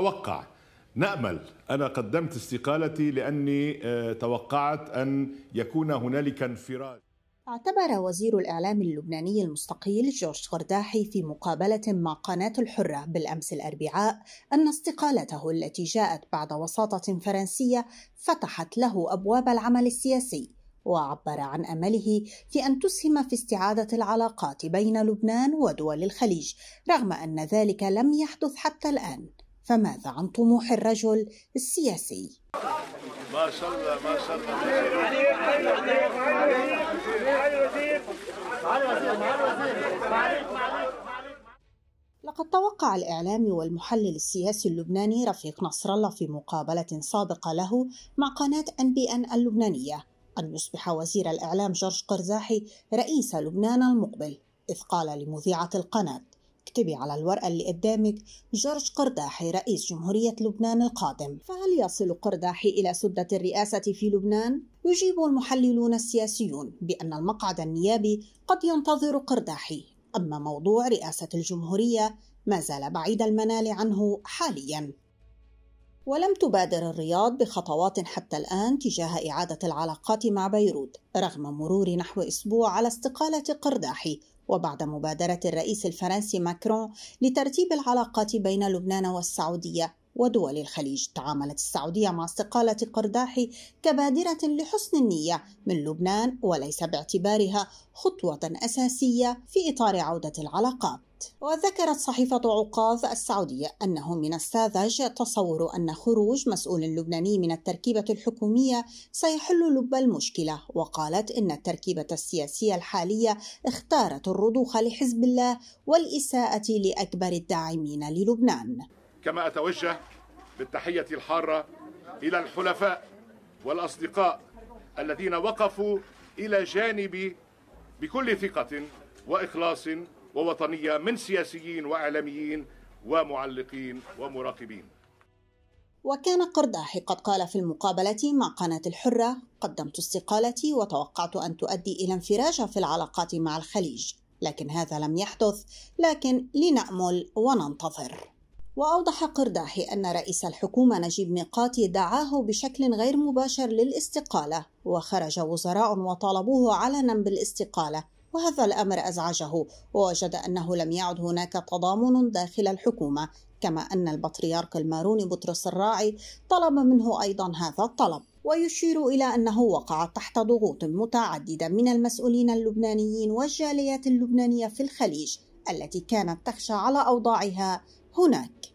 توقع نامل انا قدمت استقالتي لاني آه، توقعت ان يكون هنالك انفراج اعتبر وزير الاعلام اللبناني المستقيل جورج قرداحي في مقابله مع قناه الحره بالامس الاربعاء ان استقالته التي جاءت بعد وساطه فرنسيه فتحت له ابواب العمل السياسي وعبر عن امله في ان تسهم في استعاده العلاقات بين لبنان ودول الخليج رغم ان ذلك لم يحدث حتى الان فماذا عن طموح الرجل السياسي؟ ما شاء الله ما شاء الله لقد توقع الإعلامي والمحلل السياسي اللبناني رفيق نصر الله في مقابلة سابقة له مع قناة أن بي أن اللبنانية أن يصبح وزير الإعلام جورج قرزاحي رئيس لبنان المقبل إذ قال لمذيعة القناة اكتبي على الورقة اللي قدامك جورج قرداحي رئيس جمهورية لبنان القادم فهل يصل قرداحي إلى سدة الرئاسة في لبنان؟ يجيب المحللون السياسيون بأن المقعد النيابي قد ينتظر قرداحي أما موضوع رئاسة الجمهورية ما زال بعيد المنال عنه حالياً ولم تبادر الرياض بخطوات حتى الآن تجاه إعادة العلاقات مع بيروت رغم مرور نحو أسبوع على استقالة قرداحي وبعد مبادرة الرئيس الفرنسي ماكرون لترتيب العلاقات بين لبنان والسعودية ودول الخليج تعاملت السعودية مع استقالة قرداحي كبادرة لحسن النية من لبنان وليس باعتبارها خطوة أساسية في إطار عودة العلاقات وذكرت صحيفة عكاظ السعودية أنه من الساذج تصور أن خروج مسؤول لبناني من التركيبة الحكومية سيحل لب المشكلة وقالت إن التركيبة السياسية الحالية اختارت الرضوخ لحزب الله والإساءة لأكبر الداعمين للبنان كما أتوجه بالتحية الحارة إلى الحلفاء والأصدقاء الذين وقفوا إلى جانبي بكل ثقة وإخلاص ووطنية من سياسيين وإعلاميين ومعلقين ومراقبين وكان قرداحي قد قال في المقابلة مع قناة الحرة قدمت استقالتي وتوقعت أن تؤدي إلى انفراج في العلاقات مع الخليج لكن هذا لم يحدث لكن لنأمل وننتظر وأوضح قرداحي أن رئيس الحكومة نجيب ميقاتي دعاه بشكل غير مباشر للاستقالة وخرج وزراء وطالبوه علنا بالاستقالة وهذا الأمر أزعجه ووجد أنه لم يعد هناك تضامن داخل الحكومة كما أن البطريرك الماروني بطرس الراعي طلب منه أيضا هذا الطلب ويشير إلى أنه وقع تحت ضغوط متعددة من المسؤولين اللبنانيين والجاليات اللبنانية في الخليج التي كانت تخشى على أوضاعها هناك